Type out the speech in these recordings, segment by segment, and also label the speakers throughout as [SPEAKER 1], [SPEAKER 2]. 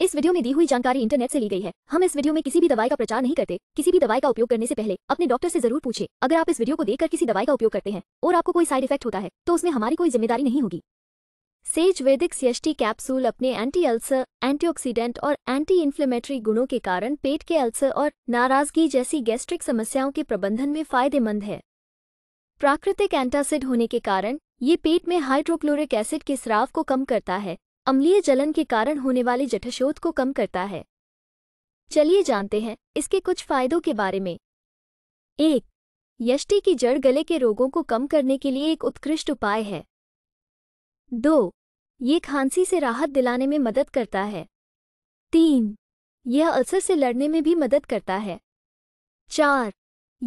[SPEAKER 1] इस वीडियो में दी हुई जानकारी इंटरनेट से ली गई है हम इस वीडियो में किसी भी दवाई का प्रचार नहीं करते किसी भी दवाई का उपयोग करने से पहले अपने डॉक्टर से जरूर पूछे अगर आप इस वीडियो को देखकर किसी दवाई का उपयोग करते हैं और आपको कोई साइड इफेक्ट होता है तो उसमें हमारी कोई जिम्मेदारी नहीं होगी सेज वैदिक सियष्टी कैप्सूल अपने एंटी अल्सर एंटी और एंटी इन्फ्लेमेटरी गुणों के कारण पेट के अल्सर और नाराजगी जैसी गैस्ट्रिक समस्याओं के प्रबंधन में फायदेमंद है प्राकृतिक एंटासिड होने के कारण ये पेट में हाइड्रोक्लोरिक एसिड के स्राव को कम करता है अम्लीय जलन के कारण होने वाले जठशोध को कम करता है चलिए जानते हैं इसके कुछ फायदों के बारे में एक यष्टि की जड़ गले के रोगों को कम करने के लिए एक उत्कृष्ट उपाय है दो ये खांसी से राहत दिलाने में मदद करता है तीन यह अल्सर से लड़ने में भी मदद करता है चार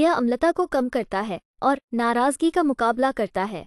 [SPEAKER 2] यह अम्लता को कम करता है और नाराजगी का मुकाबला करता है